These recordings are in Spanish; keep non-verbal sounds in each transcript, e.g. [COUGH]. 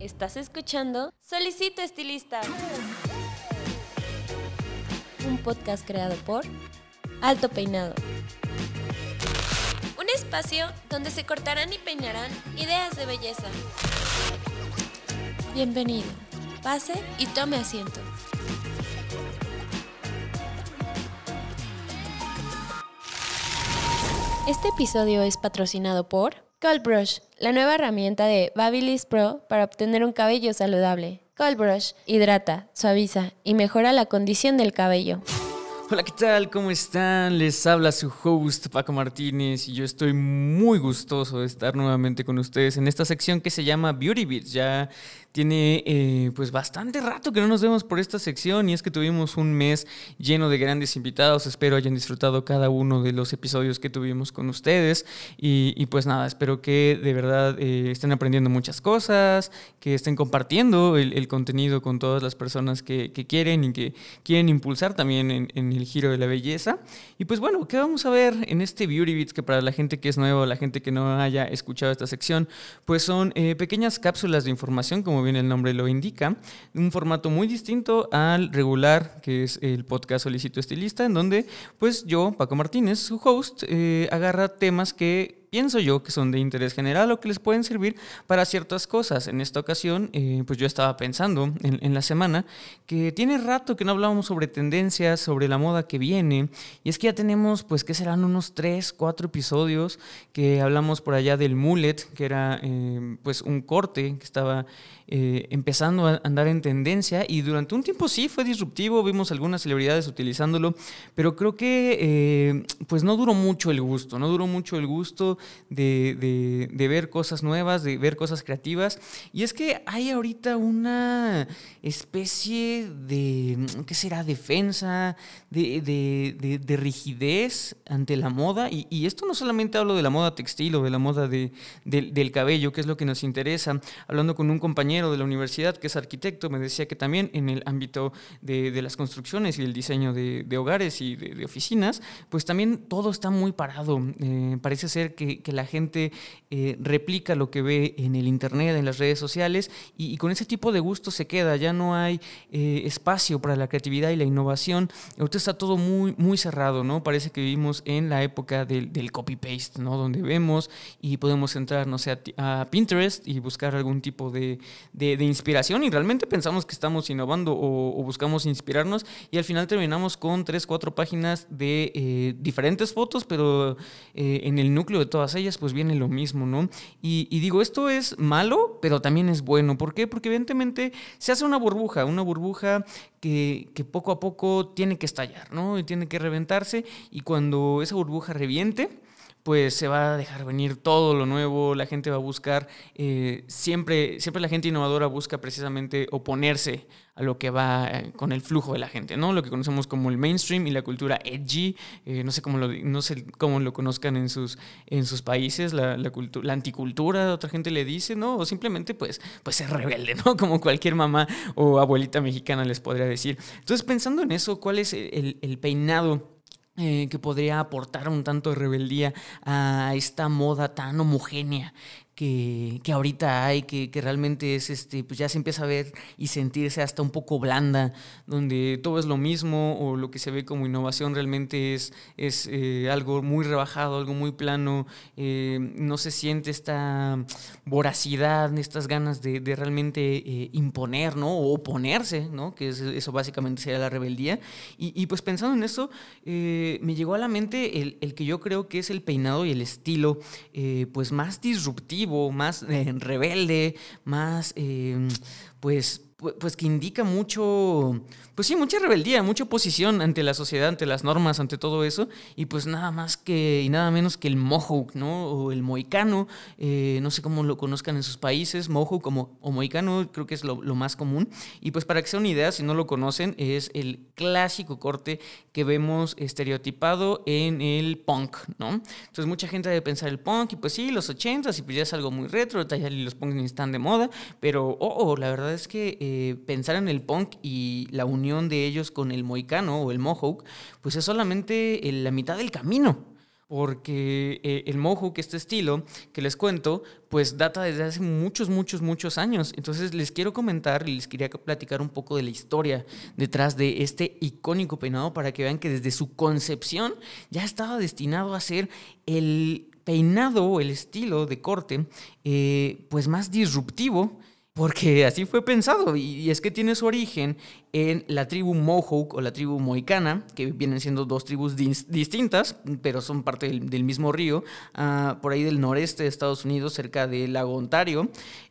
Estás escuchando Solicito Estilista. Un podcast creado por Alto Peinado. Un espacio donde se cortarán y peinarán ideas de belleza. Bienvenido. Pase y tome asiento. Este episodio es patrocinado por Cold Brush, la nueva herramienta de Babyliss Pro para obtener un cabello saludable. Cold Brush hidrata, suaviza y mejora la condición del cabello. Hola, ¿qué tal? ¿Cómo están? Les habla su host Paco Martínez y yo estoy muy gustoso de estar nuevamente con ustedes en esta sección que se llama Beauty Beats. Ya tiene eh, pues bastante rato que no nos vemos por esta sección y es que tuvimos un mes lleno de grandes invitados. Espero hayan disfrutado cada uno de los episodios que tuvimos con ustedes y, pues nada, espero que de verdad eh, estén aprendiendo muchas cosas, que estén compartiendo el, contenido con todas las personas que, quieren y que quieren impulsar también en, el giro de la belleza. Y pues bueno, ¿qué vamos a ver en este Beauty Beats que para la gente que es nueva, la gente que no haya escuchado esta sección, pues son eh, pequeñas cápsulas de información como el nombre lo indica, un formato muy distinto al regular, que es el podcast Solicito Estilista, en donde pues yo, Paco Martínez, su host, eh, agarra temas que pienso yo que son de interés general o que les pueden servir para ciertas cosas. En esta ocasión, eh, pues yo estaba pensando en, la semana que tiene rato que no hablábamos sobre tendencias, sobre la moda que viene, y es que ya tenemos, pues, que serán unos 3, 4 episodios que hablamos por allá del mullet, que era, eh, pues, un corte que estaba eh, empezando a andar en tendencia, y durante un tiempo sí fue disruptivo, vimos algunas celebridades utilizándolo, pero creo que, pues, no duró mucho el gusto, no duró mucho el gusto de, de, ver cosas nuevas, de ver cosas creativas. Y es que hay ahorita una especie de, mm, ¿qué será?, defensa, de, de rigidez ante la moda. Y, y, esto no solamente hablo de la moda textil o de la moda del cabello, que es lo que nos interesa. Hablando con un compañero de la universidad que es arquitecto, me decía que también en el ámbito de, las construcciones y el diseño de, hogares y de, oficinas, pues también todo está muy parado. Eh, parece ser que que, la gente eh, replica lo que ve en el Internet, en las redes sociales, y, con ese tipo de gusto se queda, ya no hay eh, espacio para la creatividad y la innovación. Ahorita está todo muy, muy cerrado, ¿no? Parece que vivimos en la época del, copy-paste, ¿no? Donde vemos y podemos entrar, no sé, a, Pinterest y buscar algún tipo de, inspiración y realmente pensamos que estamos innovando o, buscamos inspirarnos y al final terminamos con tres, cuatro páginas de eh, diferentes fotos, pero en el núcleo de todo todas ellas, pues viene lo mismo, ¿no? Y, digo, esto es malo, pero también es bueno. ¿Por qué? Porque evidentemente se hace una burbuja, una burbuja que, que, poco a poco tiene que estallar, ¿no? Y tiene que reventarse. Y cuando esa burbuja reviente, pues se va a dejar venir todo lo nuevo, la gente va a buscar, eh, siempre, siempre la gente innovadora busca precisamente oponerse a lo que va eh, con el flujo de la gente, ¿no? Lo que conocemos como el mainstream y la cultura edgy, eh, no sé cómo lo, no sé cómo lo conozcan en sus, en sus países, la, la anticultura, otra gente le dice, ¿no? O simplemente pues, pues se rebelde, ¿no? [LAUGHS] Como cualquier mamá o abuelita mexicana les podría decir. Entonces, pensando en eso, ¿cuál es el peinado? Eh, que podría aportar un tanto de rebeldía a esta moda tan homogénea que, que ahorita hay, que, que, realmente es, este, pues ya se empieza a ver y sentirse hasta un poco blanda, donde todo es lo mismo o lo que se ve como innovación realmente es, es eh, algo muy rebajado, algo muy plano, eh, no se siente esta voracidad, estas ganas de, de realmente eh, imponer, ¿no? O oponerse, ¿no? Que eso básicamente sería la rebeldía. Y, y pues pensando en eso, me llegó a la mente el, el, que yo creo que es el peinado y el estilo, pues más disruptivo más eh, rebelde, más, eh, pues, pues que indica mucho, pues sí, mucha rebeldía, mucha oposición ante la sociedad, ante las normas, ante todo eso, y pues nada más que y nada menos que el Mohawk, ¿no? O el Moicano, eh, no sé cómo lo conozcan en sus países, Mohawk como, o Moicano creo que es lo, más común, y pues para que sea una idea, si no lo conocen, es el clásico corte que vemos estereotipado en el punk, ¿no? Entonces mucha gente debe pensar el punk, y pues sí, los 80s, y pues ya es algo muy retro, y los punks ni están de moda, pero, oh, oh la verdad es que... Eh, pensar en el punk y la unión de ellos con el moicano o el mohawk, pues es solamente eh, la mitad del camino porque eh, el mohawk, este estilo que les cuento, pues data desde hace muchos, muchos, muchos años. Entonces les quiero comentar, y les quería platicar un poco de la historia detrás de este icónico peinado para que vean que desde su concepción ya estaba destinado a ser el peinado, el estilo de corte, pues más disruptivo porque así fue pensado y es que tiene su origen en la tribu Mohawk o la tribu Mohicana, que vienen siendo dos tribus distintas, pero son parte del, mismo río, ah, por ahí del noreste de Estados Unidos, cerca del lago Ontario.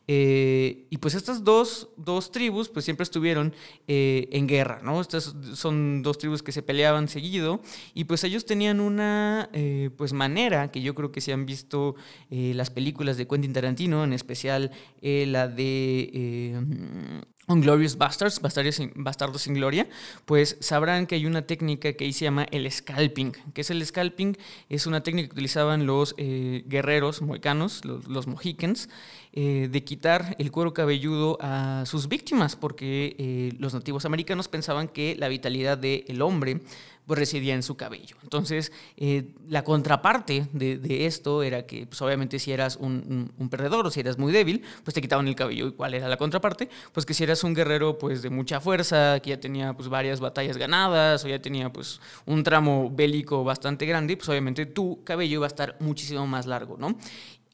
Eh, y pues estas dos, dos, tribus pues siempre estuvieron eh, en guerra, ¿no? Estas son dos tribus que se peleaban seguido y pues ellos tenían una eh, pues manera que yo creo que se han visto las películas de Quentin Tarantino, en especial la de Glorious Bastards, Bastardos sin, Gloria, pues sabrán que hay una técnica que ahí se llama el scalping. ¿Qué es el scalping? Es una técnica que utilizaban los eh, guerreros mohicanos, los, mohicans, eh, de quitar el cuero cabelludo a sus víctimas, porque eh, los nativos americanos pensaban que la vitalidad del hombre pues, residía en su cabello. Entonces, eh, la contraparte de, esto era que, pues, obviamente, si eras un, un, perdedor o si eras muy débil, pues te quitaban el cabello. ¿Y cuál era la contraparte? Pues que si eras un guerrero pues, de mucha fuerza, que ya tenía pues, varias batallas ganadas o ya tenía pues, un tramo bélico bastante grande, pues obviamente tu cabello iba a estar muchísimo más largo, ¿no?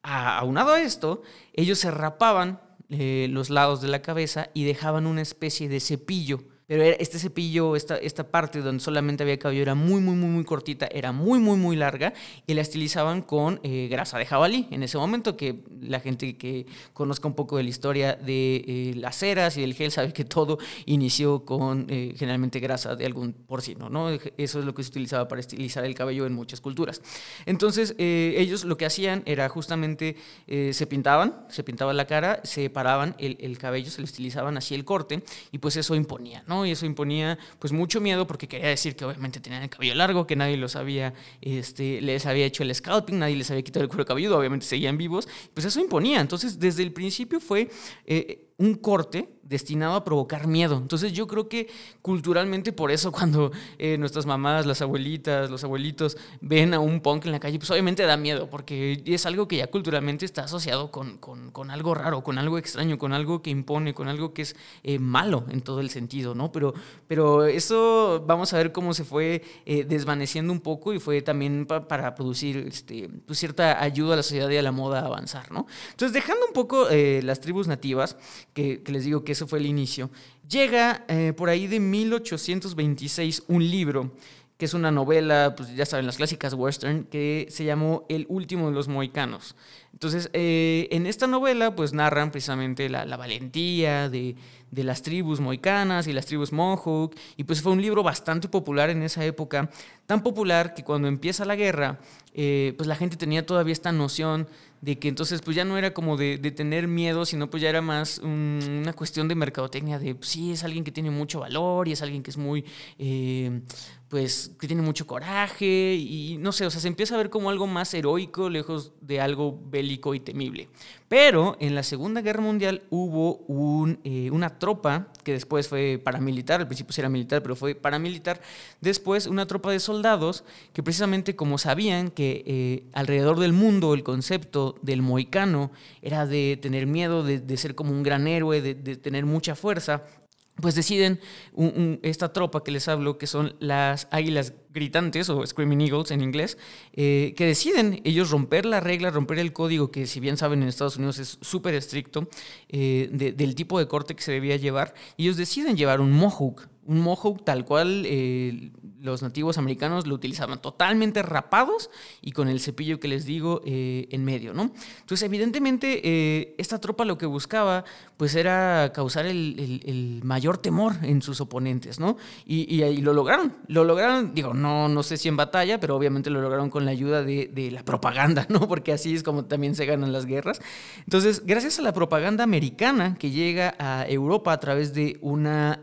aunado a esto, ellos se rapaban eh, los lados de la cabeza y dejaban una especie de cepillo pero este cepillo, esta, esta parte donde solamente había cabello era muy, muy, muy, muy cortita, era muy, muy, muy larga y la estilizaban con eh, grasa de jabalí. En ese momento que la gente que conozca un poco de la historia de eh, las ceras y del gel sabe que todo inició con eh, generalmente grasa de algún porcino, ¿no? Eso es lo que se utilizaba para estilizar el cabello en muchas culturas. Entonces, ellos lo que hacían era justamente se pintaban, se pintaba la cara, se paraban el, el cabello, se lo estilizaban así el corte y pues eso imponía, ¿no? Y eso imponía pues mucho miedo porque quería decir que obviamente tenían el cabello largo, que nadie los había, este, les había hecho el scalping, nadie les había quitado el cuero cabelludo, obviamente seguían vivos, pues eso imponía. Entonces desde el principio fue... Eh, un corte destinado a provocar miedo. Entonces yo creo que culturalmente por eso cuando eh, nuestras mamás, las abuelitas, los abuelitos ven a un punk en la calle, pues obviamente da miedo, porque es algo que ya culturalmente está asociado con, algo raro, con algo extraño, con algo que impone, con algo que es eh, malo en todo el sentido, ¿no? Pero, pero eso vamos a ver cómo se fue eh, desvaneciendo un poco y fue también para producir este, pues, cierta ayuda a la sociedad y a la moda a avanzar, ¿no? Entonces dejando un poco las tribus nativas, que, les digo que eso fue el inicio. Llega eh, por ahí de 1826 un libro, que es una novela, pues ya saben, las clásicas western, que se llamó El último de los moicanos. Entonces, eh, en esta novela, pues narran precisamente la, valentía de, las tribus moicanas y las tribus Mohawk, y pues fue un libro bastante popular en esa época, tan popular que cuando empieza la guerra, eh, pues la gente tenía todavía esta noción de que entonces pues ya no era como de, tener miedo, sino pues ya era más una cuestión de mercadotecnia, de si pues, sí, es alguien que tiene mucho valor y es alguien que es muy, eh, pues, que tiene mucho coraje y no sé, o sea, se empieza a ver como algo más heroico, lejos de algo bélico y temible. Pero en la Segunda Guerra Mundial hubo un, eh, una tropa, que después fue paramilitar, al principio sí era militar, pero fue paramilitar, después una tropa de soldados que precisamente como sabían que eh, alrededor del mundo el concepto del moicano, era de tener miedo de, ser como un gran héroe, de, tener mucha fuerza, pues deciden esta tropa que les hablo, que son las águilas gritantes o Screaming Eagles en inglés, eh, que deciden ellos romper la regla, romper el código, que si bien saben en Estados Unidos es súper estricto, eh, del tipo de corte que se debía llevar, ellos deciden llevar un mohawk, un mohawk tal cual eh, los nativos americanos lo utilizaban totalmente rapados y con el cepillo que les digo eh, en medio, ¿no? Entonces, evidentemente, eh, esta tropa lo que buscaba, pues era causar el, mayor temor en sus oponentes, ¿no? Y, y, lo lograron, lo lograron, digo, no, no sé si en batalla, pero obviamente lo lograron con la ayuda de, la propaganda, [LAUGHS] ¿no? Porque así es como también se ganan las guerras. Entonces, gracias a la propaganda americana que llega a Europa a través de una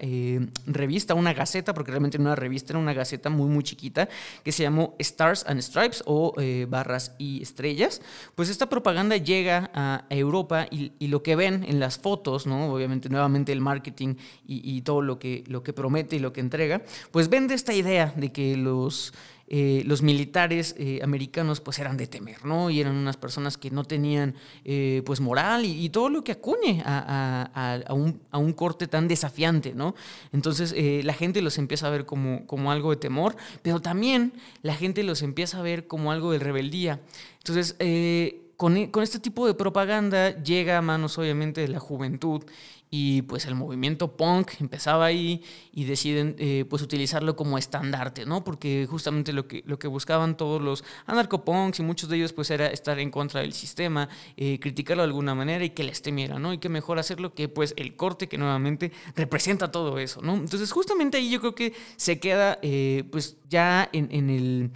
revista revista, una gaceta, porque realmente no era una revista, era una gaceta muy, muy chiquita, que se llamó Stars and Stripes o eh, Barras y Estrellas. Pues esta propaganda llega a Europa y, lo que ven en las fotos, ¿no? Obviamente, nuevamente el marketing y, todo lo que, lo que promete y lo que entrega, pues vende esta idea de que los eh, los militares eh, americanos pues eran de temer, ¿no? Y eran unas personas que no tenían eh, pues moral y, todo lo que acuñe a, un, corte tan desafiante, ¿no? Entonces la gente los empieza a ver como, algo de temor, pero también la gente los empieza a ver como algo de rebeldía. Entonces, con, con este tipo de propaganda llega a manos obviamente de la juventud y pues el movimiento punk empezaba ahí y deciden eh, pues utilizarlo como estandarte, ¿no? Porque justamente lo que, lo que buscaban todos los anarcopunks y muchos de ellos pues era estar en contra del sistema, eh, criticarlo de alguna manera y que les temiera, ¿no? Y qué mejor hacerlo que pues el corte que nuevamente representa todo eso, ¿no? Entonces justamente ahí yo creo que se queda eh, pues ya en, en el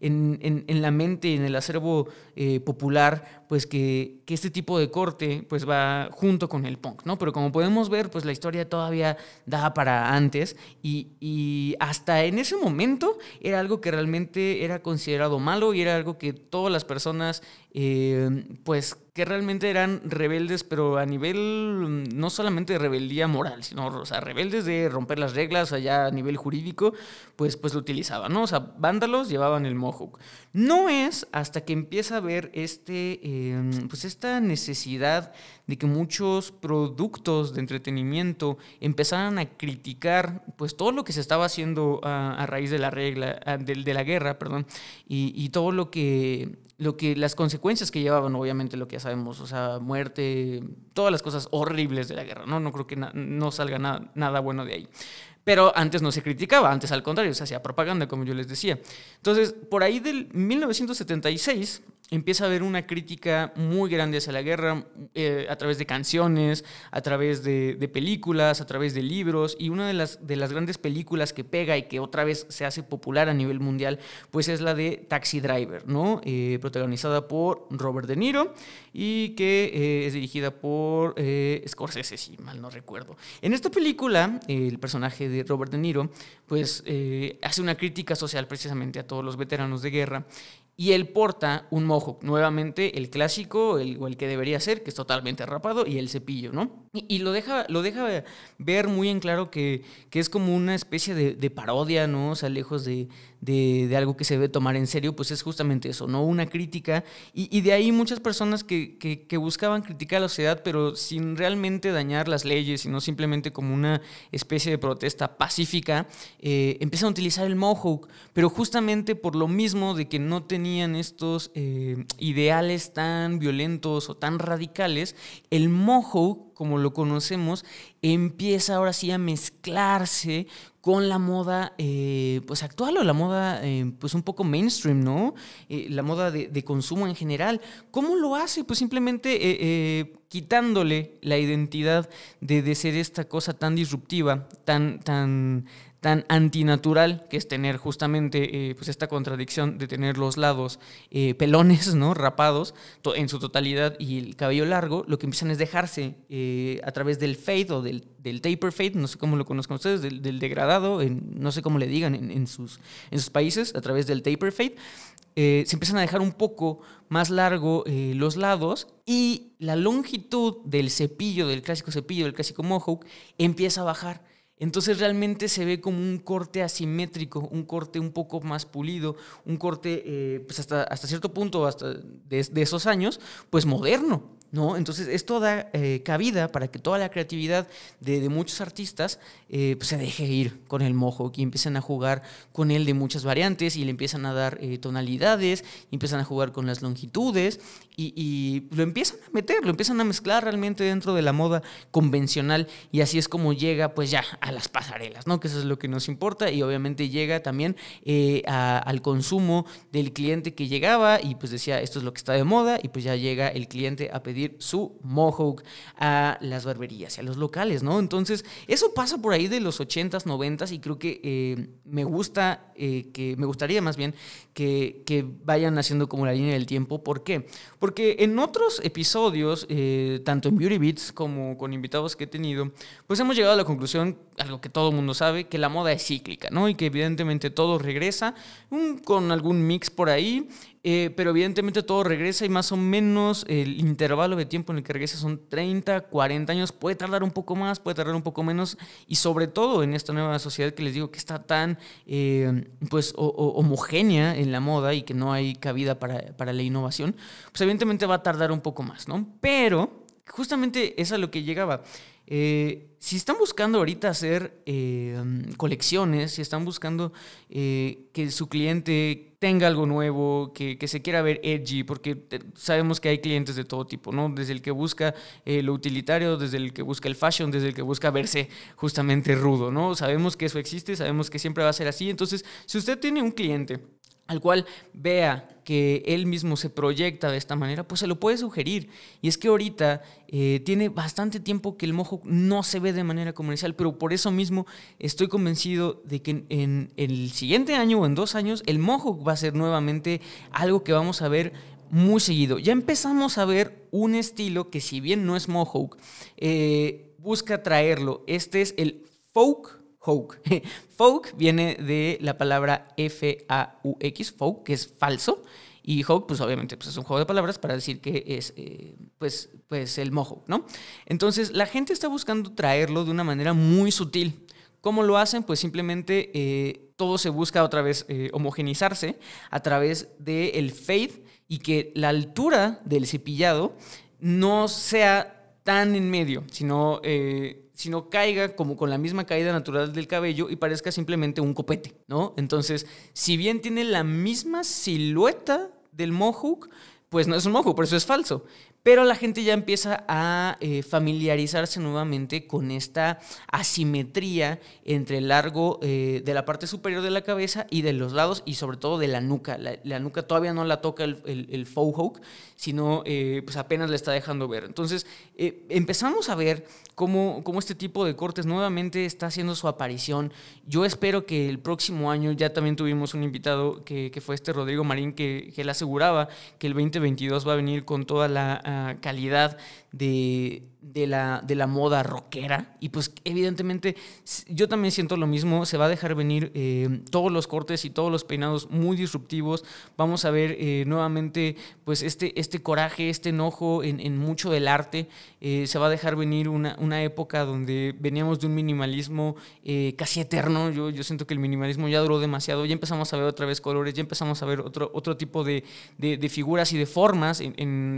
en, la mente, en el acervo eh, popular, pues que, este tipo de corte pues va junto con el punk, ¿no? Pero como podemos ver, pues la historia todavía da para antes y, hasta en ese momento era algo que realmente era considerado malo y era algo que todas las personas eh, pues que realmente eran rebeldes, pero a nivel mm, no solamente de rebeldía moral, sino, o sea, rebeldes de romper las reglas allá a nivel jurídico, pues, pues lo utilizaban, ¿no? O sea, vándalos llevaban el mohawk. No es hasta que empieza a haber este, em, pues esta necesidad de que muchos productos de entretenimiento empezaran a criticar, pues todo lo que se estaba haciendo a, raíz de la regla, del de, la guerra, perdón, y, y, todo lo que, lo que, las consecuencias que llevaban, obviamente, lo que ya sabemos, o sea, muerte, todas las cosas horribles de la guerra, ¿no? No creo que no salga nada bueno de ahí. Pero antes no se criticaba, antes al contrario, se hacía propaganda, como yo les decía. Entonces, por ahí del 1976, empieza a haber una crítica muy grande hacia la guerra eh, a través de canciones, a través de, películas, a través de libros. Y una de las, de las grandes películas que pega y que otra vez se hace popular a nivel mundial, pues es la de Taxi Driver, ¿no? Eh, protagonizada por Robert De Niro y que eh, es dirigida por Scorsese, si mal no recuerdo. En esta película, el personaje de Robert De Niro, pues hace una crítica social precisamente a todos los veteranos de guerra y él porta un mojo, nuevamente el clásico, el, o el que debería ser, que es totalmente rapado, y el cepillo, ¿no? Y, lo, deja, lo deja ver muy en claro que, que es como una especie de, de, parodia, ¿no? O sea, lejos de, de, algo que se debe tomar en serio, pues es justamente eso, ¿no? Una crítica. Y, de ahí muchas personas que, buscaban criticar a la sociedad, pero sin realmente dañar las leyes, sino simplemente como una especie de protesta pacífica, eh, empiezan a utilizar el mohawk, pero justamente por lo mismo de que no tenían estos eh, ideales tan violentos o tan radicales, el mohawk como lo conocemos, empieza ahora sí a mezclarse con la moda eh, pues actual o la moda eh, pues un poco mainstream, ¿no? Eh, la moda de, de, consumo en general. ¿Cómo lo hace? Pues simplemente quitándole la identidad de, ser esta cosa tan disruptiva, tan, tan, tan antinatural que es tener justamente eh, pues esta contradicción de tener los lados eh, pelones, [LAUGHS] ¿no? Rapados en su totalidad y el cabello largo, lo que empiezan es dejarse eh, a través del fade o del del taper fade, no sé cómo lo conozcan ustedes, del, degradado, no sé cómo le digan en, sus, en sus países, a través del taper fade, eh, se empiezan a dejar un poco más largo eh, los lados y la longitud del cepillo, del clásico cepillo, del clásico mohawk, empieza a bajar. Entonces realmente se ve como un corte asimétrico, un corte un poco más pulido, un corte, eh, pues, hasta, hasta, cierto punto, hasta de, esos años, pues moderno, ¿no? Entonces esto da eh, cabida para que toda la creatividad de, muchos artistas eh, pues, se deje ir con el mojo, que empiezan a jugar con él de muchas variantes y le empiezan a dar tonalidades, empiezan a jugar con las longitudes y, lo empiezan a meter, lo empiezan a mezclar realmente dentro de la moda convencional y así es como llega pues ya a las pasarelas, ¿no? Que eso es lo que nos importa y obviamente llega también eh, al consumo del cliente que llegaba y pues decía esto es lo que está de moda y pues ya llega el cliente a pedir su mohawk a las barberías y a los locales, ¿no? Entonces eso pasa por ahí de los 80s, 90 y creo que eh, me gusta, eh, que me gustaría más bien que, vayan haciendo como la línea del tiempo. ¿Por qué? Porque en otros episodios, eh, tanto en Beauty Beats como con invitados que he tenido, pues hemos llegado a la conclusión, algo que todo el mundo sabe, que la moda es cíclica, ¿no? Y que evidentemente todo regresa, con algún mix por ahí, eh, pero evidentemente todo regresa y más o menos el intervalo de tiempo en el que regresa son 30, 40 años. Puede tardar un poco más, puede tardar un poco menos. Y sobre todo en esta nueva sociedad que les digo que está tan eh, pues, homogénea en la moda y que no hay cabida para, para la innovación, pues evidentemente va a tardar un poco más, ¿no? Pero justamente es a lo que llegaba. Eh, si están buscando ahorita hacer eh, mm, colecciones, si están buscando eh, que su cliente tenga algo nuevo, que, que, se quiera ver edgy, porque sabemos que hay clientes de todo tipo, ¿no? Desde el que busca lo utilitario, desde el que busca el fashion, desde el que busca verse justamente rudo, ¿no? Sabemos que eso existe, sabemos que siempre va a ser así. Entonces, si usted tiene un cliente al cual vea que él mismo se proyecta de esta manera, pues se lo puede sugerir. Y es que ahorita eh, tiene bastante tiempo que el mohawk no se ve de manera comercial, pero por eso mismo estoy convencido de que en, el siguiente año o en dos años el mohawk va a ser nuevamente algo que vamos a ver muy seguido. Ya empezamos a ver un estilo que si bien no es mohawk, eh, busca traerlo. Este es el folk folk. [LAUGHS] folk viene de la palabra F-A-U-X, folk, que es falso. Y Hawk, pues obviamente, pues es un juego de palabras para decir que es eh, pues, pues el mojo ¿no? Entonces, la gente está buscando traerlo de una manera muy sutil. ¿Cómo lo hacen? Pues simplemente eh, todo se busca otra vez eh, homogenizarse a través del el fade y que la altura del cepillado no sea tan en medio, sino sino caiga como con la misma caída natural del cabello y parezca simplemente un copete, ¿no? Entonces, si bien tiene la misma silueta del mohawk, pues no es un mohawk, por eso es falso pero la gente ya empieza a eh, familiarizarse nuevamente con esta asimetría entre el largo eh, de la parte superior de la cabeza y de los lados y sobre todo de la nuca. La, nuca todavía no la toca el, faux el sino eh, pues apenas le está dejando ver. Entonces empezamos a ver cómo, cómo este tipo de cortes nuevamente está haciendo su aparición. Yo espero que el próximo año, ya también tuvimos un invitado que, fue este Rodrigo Marín, que, que él aseguraba que el 2022 va a venir con toda la ah, calidad de de la, moda rockera. Y pues evidentemente yo también siento lo mismo, se va a dejar venir eh, todos los cortes y todos los peinados muy disruptivos. Vamos a ver eh, nuevamente pues este, este coraje, este enojo en, mucho del arte. Eh, se va a dejar venir una, época donde veníamos de un minimalismo casi eterno. Yo, yo siento que el minimalismo ya duró demasiado, ya empezamos a ver otra vez colores, ya empezamos a ver otro, otro tipo de, figuras y de formas en,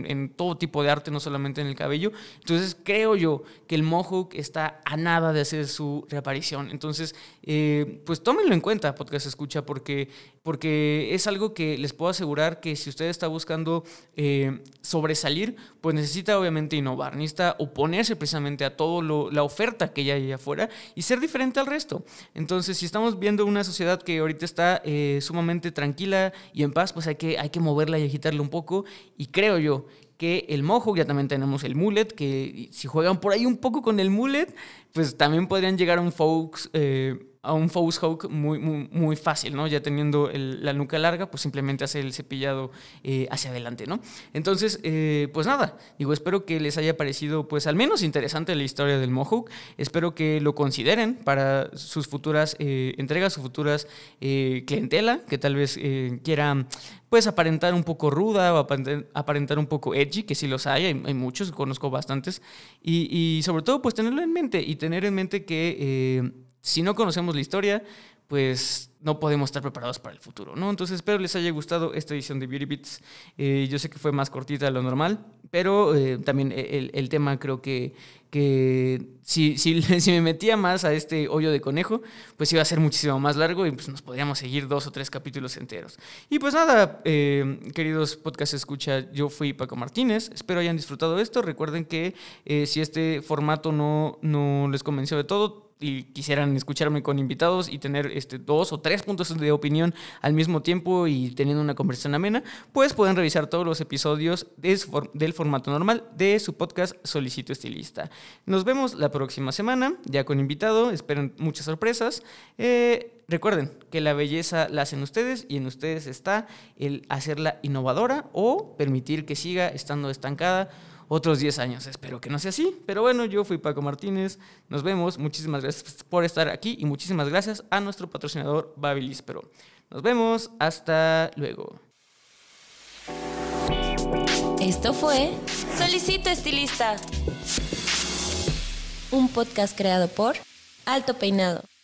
en todo tipo de arte, no solamente en el cabello. Entonces creo yo que el Mohawk está a nada de hacer su reaparición. Entonces, eh, pues tómenlo en cuenta, podcast escucha, porque, porque es algo que les puedo asegurar que si usted está buscando eh, sobresalir, pues necesita obviamente innovar, necesita oponerse precisamente a toda la oferta que ya hay afuera y ser diferente al resto. Entonces, si estamos viendo una sociedad que ahorita está eh, sumamente tranquila y en paz, pues hay que, hay que moverla y agitarla un poco. Y creo yo que el mojo ya también tenemos el Mullet, que si juegan por ahí un poco con el Mullet, pues también podrían llegar a un Fox eh, a un Faux Hawk muy, muy, fácil, ¿no? Ya teniendo la nuca larga, pues simplemente hace el cepillado eh, hacia adelante, ¿no? Entonces, eh, pues nada, digo, espero que les haya parecido, pues al menos interesante la historia del Mohawk. Espero que lo consideren para sus futuras eh, entregas, sus futuras clientela, que tal vez quieran pues aparentar un poco ruda o aparentar un poco edgy, que sí los hay, hay, muchos, conozco bastantes, y, y, sobre todo pues tenerlo en mente y tener en mente que si no conocemos la historia, pues no podemos estar preparados para el futuro, ¿no? Entonces espero les haya gustado esta edición de Beauty Beats. Eh, yo sé que fue más cortita de lo normal, pero eh, también e-, el, tema creo que, que [LAUGHS] si, me metía más a este hoyo de conejo, pues iba a ser muchísimo más largo y pues nos podríamos seguir dos o tres capítulos enteros. Y pues nada, eh, queridos podcast escucha, yo fui Paco Martínez, espero hayan disfrutado esto. Recuerden que si este formato no, no les convenció de todo, y quisieran escucharme con invitados y tener este, dos o tres puntos de opinión al mismo tiempo y teniendo una conversación amena, pues pueden revisar todos los episodios del formato normal de su podcast Solicito Estilista. Nos vemos la próxima semana, ya con invitado, esperen muchas sorpresas. Eh, recuerden que la belleza la hacen ustedes y en ustedes está el hacerla innovadora o permitir que siga estando estancada otros 10 años. Espero que no sea así. Pero bueno, yo fui Paco Martínez. Nos vemos. Muchísimas gracias pues, por estar aquí y muchísimas gracias a nuestro patrocinador Babilispero. Nos vemos. Hasta luego. Esto fue Solicito Estilista. Un podcast creado por Alto Peinado.